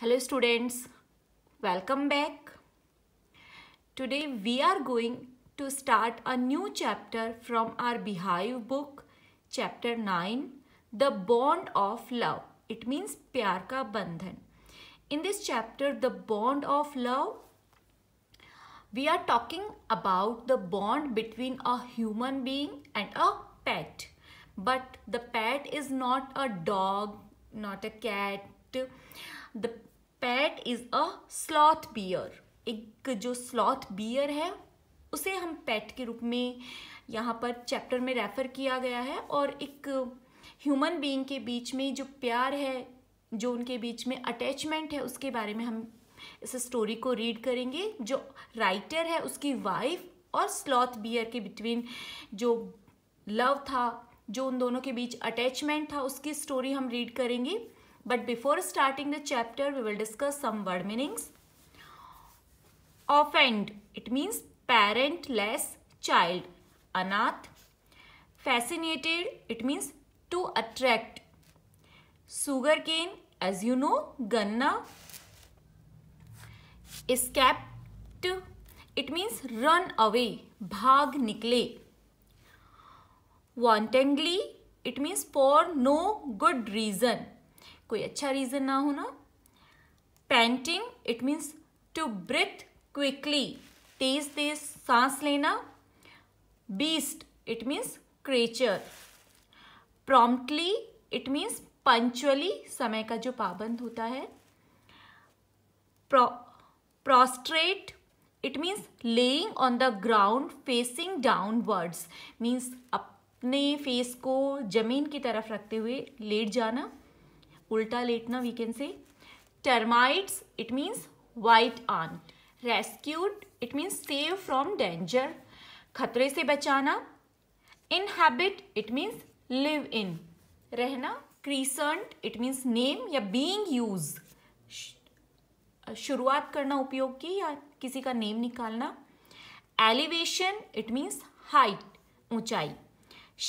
Hello students, welcome back. Today we are going to start a new chapter from our Beehive book, chapter 9, The Bond of Love. It means Pyar Ka Bandhan. In this chapter, The Bond of Love, we are talking about the bond between a human being and a pet. But the pet is not a dog, not a cat. The pet is a sloth bear एक जो sloth bear है उसे हम PAT के रूप में यहाँ पर चैप्टर में रेफर किया गया है और एक ह्यूमन बीइंग के बीच में जो प्यार है जो उनके बीच में अटैचमेंट है उसके बारे में हम इस स्टोरी को रीड करेंगे जो राइटर है उसकी वाइफ और स्लॉथ बियर के बिटवीन जो लव था जो उन दोनों के बीच अटैचमेंट था उसकी स्टोरी हम रीड करेंगे But before starting the chapter, we will discuss some word meanings. Offend, it means parentless child, anath. Fascinated, it means to attract. Sugarcane, as you know, ganna. Escaped, it means run away, bhag nikle. Wantonly, it means for no good reason. कोई अच्छा reason ना होना panting it means to breathe quickly तेज तेज सांस लेना beast it means creature promptly it means punctually समय का जो पाबंद होता है it means lying on the ground facing downwards means अपने फेस को जमीन की तरफ रखते हुए लेट जाना उल्टा लेटना we can say termites it means white ant rescued it means save from danger खतरे से बचाना inhabit it means live in रहना क्रीसंट इट मीन्स नेम या बींग यूज शुरुआत करना उपयोग की या किसी का नेम निकालना एलिवेशन इट मीन्स हाइट ऊंचाई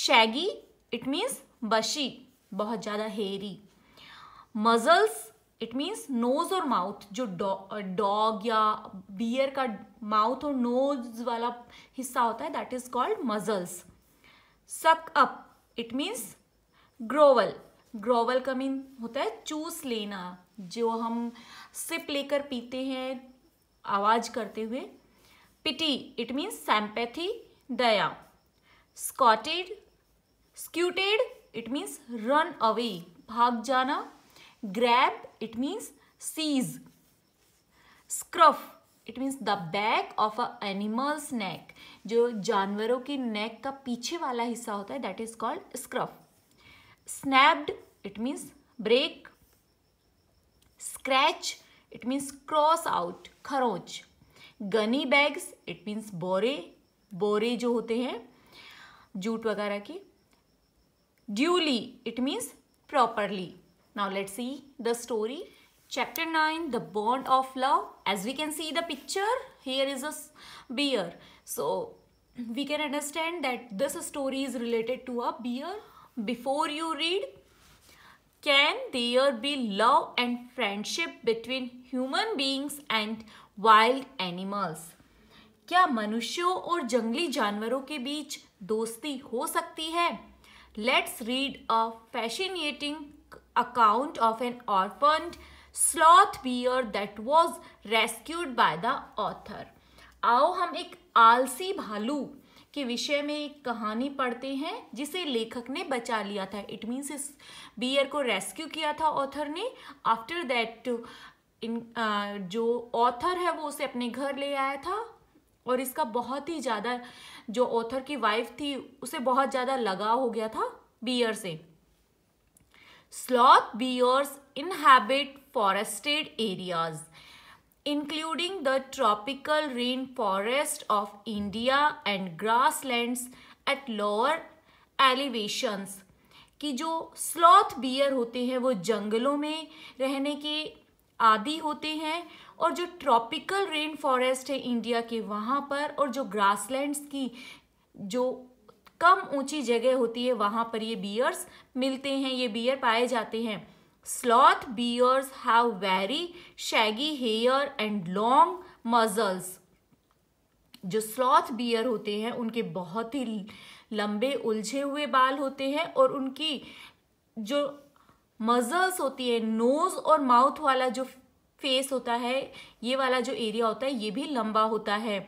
शैगी इट मीन्स बशी बहुत ज़्यादा hairy muzzles it means nose और माउथ जो डॉग या बियर का माउथ और नोज वाला हिस्सा होता है that is called muzzles suck up it means grovel grovel का मीन होता है चूस लेना जो हम सिप लेकर पीते हैं आवाज करते हुए पिटी इट मीन्स सैम्पैथी दया scuttled scuttled it means run away भाग जाना grab it means seize scruff it means the back of a animal's neck जो जानवरों की नेक का पीछे वाला हिस्सा होता है that is called scruff snapped it means break scratch it means cross out खरोच गनी बैग्स इट मीन्स बोरे बोरे जो होते हैं जूट वगैरह की duly it means properly Now let's see the story. Chapter 9, The Bond of Love. As we can see the picture, here is a beer. So we can understand that this story is related to a beer. Before you read, can there be love and friendship between human beings and wild animals? क्या मनुष्यों और जंगली जानवरों के बीच दोस्ती हो सकती है Let's read a fascinating. account of an orphaned sloth bear that was rescued by the author. आओ हम एक आलसी भालू के विषय में एक कहानी पढ़ते हैं जिसे लेखक ने बचा लिया था इट मीन्स इस बियर को रेस्क्यू किया था ऑथर ने आफ्टर दैट इन जो ऑथर है वो उसे अपने घर ले आया था और इसका बहुत ही ज़्यादा जो ऑथर की वाइफ थी उसे बहुत ज़्यादा लगाव हो गया था बियर से Sloth bears inhabit forested areas including the tropical rainforest of India and grasslands at lower elevations कि जो स्लॉथ बियर होते हैं वो जंगलों में रहने के आदि होते हैं और जो ट्रॉपिकल रेन फॉरेस्ट है इंडिया के वहाँ पर और जो ग्रासलैंड्स की जो कम ऊंची जगह होती है वहां पर ये बियर्स मिलते हैं ये बियर पाए जाते हैं sloth bears have very shaggy hair and long muzzles जो स्लॉथ बियर होते हैं उनके बहुत ही लंबे उलझे हुए बाल होते हैं और उनकी जो मजल्स होती है नोज और माउथ वाला जो फेस होता है ये वाला जो एरिया होता है ये भी लंबा होता है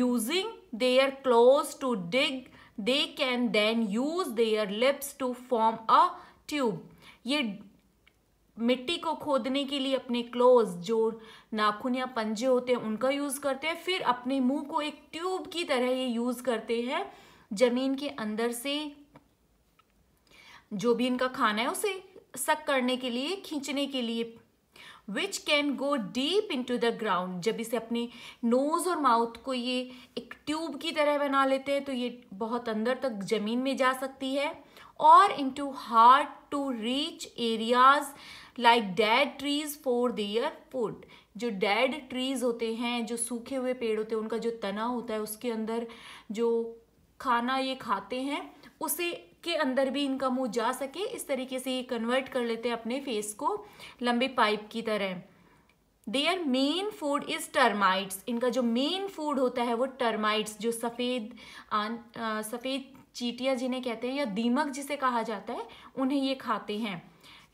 using their claws to dig they can then use their lips to form a tube ये मिट्टी को खोदने के लिए अपने क्लोज जो नाखून या पंजे होते हैं उनका यूज़ करते हैं फिर अपने मुंह को एक ट्यूब की तरह ये यूज़ करते हैं जमीन के अंदर से जो भी इनका खाना है उसे सक करने के लिए खींचने के लिए which can go deep into the ground जब इसे अपने नोज़ और माउथ को ये एक ट्यूब की तरह बना लेते हैं तो ये बहुत अंदर तक ज़मीन में जा सकती है और into hard to reach areas like dead trees for their food जो डेड ट्रीज होते हैं जो सूखे हुए पेड़ होते हैं उनका जो तना होता है उसके अंदर जो खाना ये खाते हैं उसे के अंदर भी इनका मुंह जा सके इस तरीके से ये कन्वर्ट कर लेते हैं अपने फेस को लंबे पाइप की तरह their main food is termites इनका जो मेन फूड होता है वो टर्माइट्स जो सफ़ेद सफ़ेद चीटियाँ जिन्हें कहते हैं या दीमक जिसे कहा जाता है उन्हें ये खाते हैं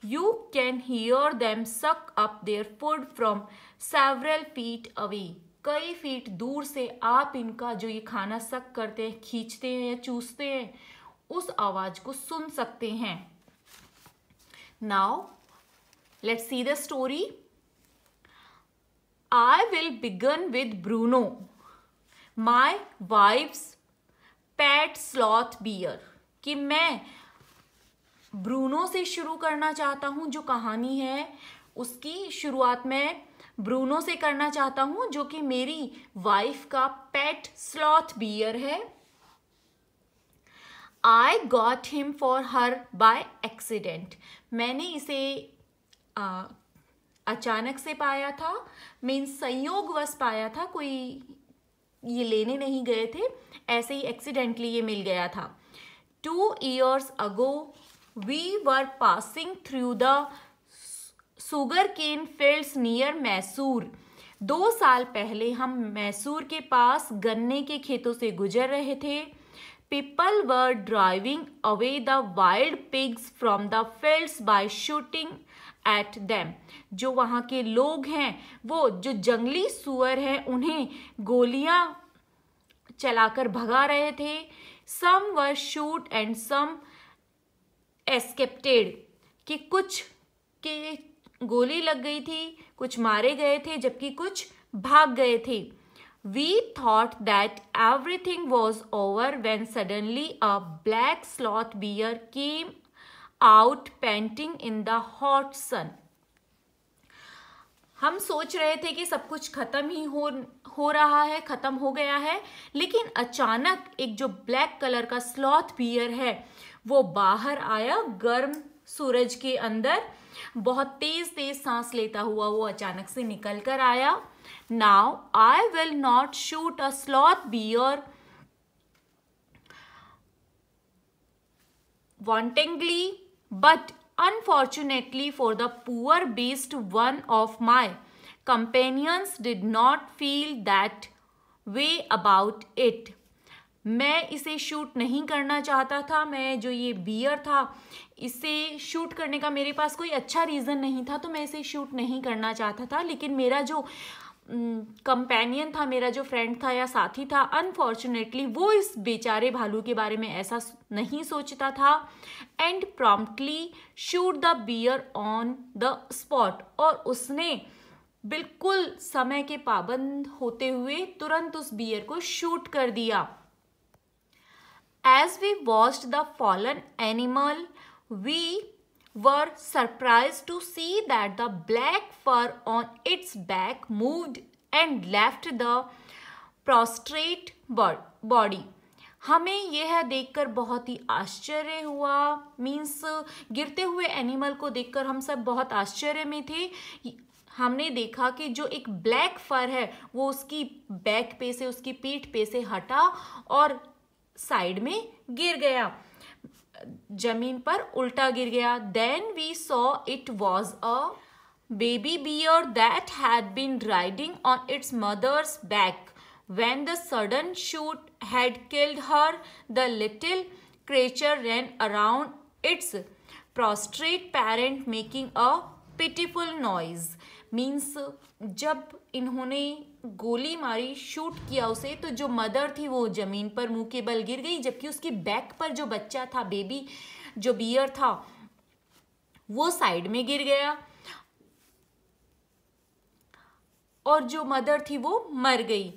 you can hear them suck up their food from several feet away कई फीट दूर से आप इनका जो ये खाना सक करते हैं खींचते हैं या चूसते हैं उस आवाज को सुन सकते हैं now let see the story I will begin with Bruno my wife's pet sloth bear कि मैं ब्रूनो से शुरू करना चाहता हूँ जो कहानी है उसकी शुरुआत मैं ब्रूनो से करना चाहता हूँ जो कि मेरी वाइफ का पेट स्लॉथ बियर है I got him for her by accident मैंने इसे आ, अचानक से पाया था मीन्स संयोगवश पाया था कोई ये लेने नहीं गए थे ऐसे ही एक्सीडेंटली ये मिल गया था two years ago we were passing through the sugar cane fields near Mysore दो साल पहले हम मैसूर के पास गन्ने के खेतों से गुजर रहे थे people were driving away the wild pigs from the fields by shooting at them जो वहाँ के लोग हैं वो जो जंगली सुअर हैं उन्हें गोलियाँ चलाकर भगा रहे थे सम वर शूट एंड सम एस्केप्टेड कि कुछ के गोली लग गई थी कुछ मारे गए थे जबकि कुछ भाग गए थे We thought that everything was over when suddenly a black sloth bear came out panting in the hot sun. हम सोच रहे थे कि सब कुछ खत्म ही हो हो रहा है खत्म हो गया है लेकिन अचानक एक जो ब्लैक कलर का स्लॉथ बियर है वो बाहर आया गर्म सूरज के अंदर बहुत तेज तेज सांस लेता हुआ वो अचानक से निकल कर आया Now, I will not shoot a sloth bear wantingly, but unfortunately for the poor beast, one of my companions did not feel that way about it. मैं इसे शूट नहीं करना चाहता था मैं जो ये बियर था इसे शूट करने का मेरे पास कोई अच्छा रीज़न नहीं था तो मैं इसे शूट नहीं करना चाहता था लेकिन मेरा जो कंपेनियन था मेरा जो फ्रेंड था या साथी था अनफॉर्चुनेटली वो इस बेचारे भालू के बारे में ऐसा नहीं सोचता था and promptly shoot the bear on the spot और उसने बिल्कुल समय के पाबंद होते हुए तुरंत उस बियर को शूट कर दिया as we watched the fallen animal we were surprised to see that the black fur on its back moved and left the prostrate body. हमें यह देखकर बहुत ही आश्चर्य हुआ मीन्स गिरते हुए एनिमल को देखकर हम सब बहुत आश्चर्य में थे हमने देखा कि जो एक ब्लैक फर है वो उसकी बैक पे से उसकी पीठ पे से हटा और साइड में गिर गया Jamin par ulta गिर गया then we saw it was a baby bear that had been riding on its mother's back. When the sudden shoot had killed her, the little creature ran around its prostrate parent making a pitiful noise. Means जब इन्होंने गोली मारी shoot किया उसे तो जो mother थी वो ज़मीन पर मुंह के बल गिर गई जबकि उसके बैक पर जो बच्चा था बेबी जो बियर था वो साइड में गिर गया और जो मदर थी वो मर गई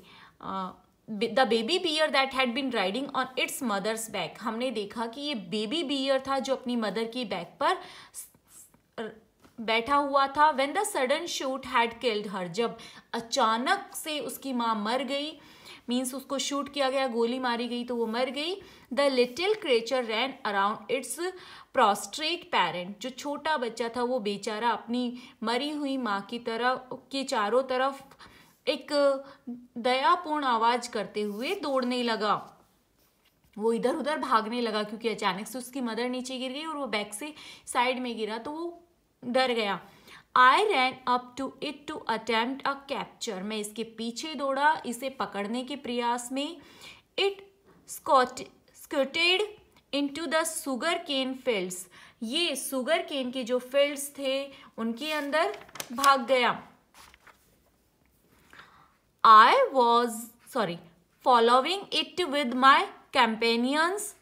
the baby bear that had been riding on its mother's back हमने देखा कि ये बेबी बियर था जो अपनी मदर की बैक पर बैठा हुआ था when the sudden shoot had killed her जब अचानक से उसकी माँ मर गई मीन्स उसको शूट किया गया गोली मारी गई तो वो मर गई the little creature ran around its prostrate parent जो छोटा बच्चा था वो बेचारा अपनी मरी हुई माँ की तरफ के चारों तरफ एक दयापूर्ण आवाज करते हुए दौड़ने लगा वो इधर उधर भागने लगा क्योंकि अचानक से उसकी मदर नीचे गिर गई और वो बैक से साइड में गिरा तो वो डर गया I ran up to it to attempt a capture मैं इसके पीछे दौड़ा इसे पकड़ने के प्रयास में it scut scuttled to the sugar cane fields ये सुगर केन के जो फील्ड्स थे उनके अंदर भाग गया I was sorry following it with my companions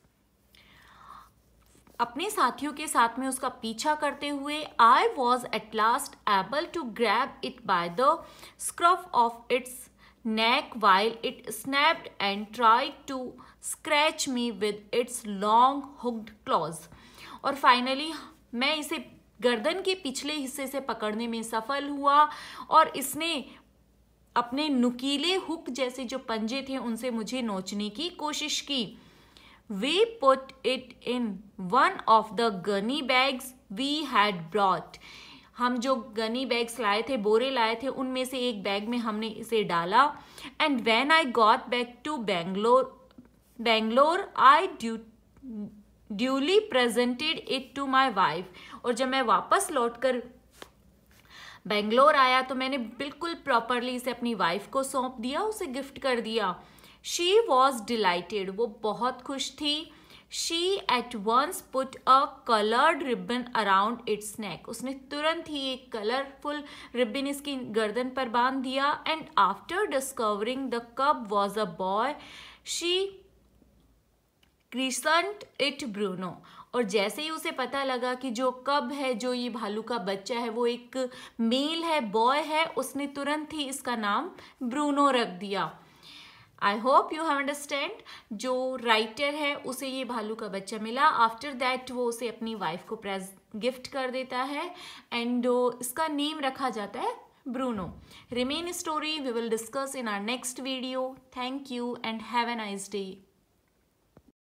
अपने साथियों के साथ में उसका पीछा करते हुए I was at last able to grab it by the scruff of its neck while it snapped and try to scratch me with its long hooked claws और फाइनली मैं इसे गर्दन के पिछले हिस्से से पकड़ने में सफल हुआ और इसने अपने नुकीले हुक जैसे जो पंजे थे उनसे मुझे नोचने की कोशिश की we put it in one of the gunny bags we had brought. हम जो गनी बैग्स लाए थे बोरे लाए थे उनमें से एक बैग में हमने इसे डाला and when I got back to Bangalore Bangalore I due duly presented it to my wife और जब मैं वापस लौट कर बेंगलोर आया तो मैंने बिल्कुल प्रॉपरली इसे अपनी वाइफ को सौंप दिया उसे गिफ्ट कर दिया शी वॉज डिलइटेड वो बहुत खुश थी she at once put a coloured ribbon around its neck उसने तुरंत ही एक कलरफुल रिबन इसकी गर्दन पर बांध दिया and after discovering the cub was a boy she christened it Bruno और जैसे ही उसे पता लगा कि जो कब है जो ये भालू का बच्चा है वो एक मेल है बॉय है उसने तुरंत ही इसका नाम ब्रूनो रख दिया I hope you have understand जो राइटर है उसे ये भालू का बच्चा मिला आफ्टर दैट वो उसे अपनी वाइफ को प्रेज गिफ्ट कर देता है एंड इसका नेम रखा जाता है Bruno remain story we will discuss in our next video thank you and have a nice day